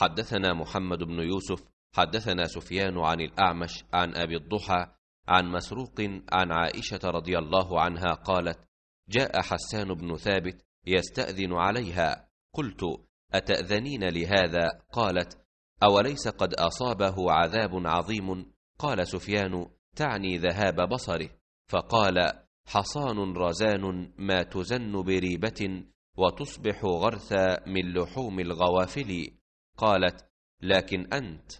حدثنا محمد بن يوسف حدثنا سفيان عن الأعمش عن أبي الضحى عن مسروق عن عائشة رضي الله عنها قالت جاء حسان بن ثابت يستأذن عليها قلت أتأذنين لهذا قالت أوليس قد أصابه عذاب عظيم قال سفيان تعني ذهاب بصره فقال حصان رزان ما تزن بريبة وتصبح غرثا من لحوم الغوافل قالت لكن أنت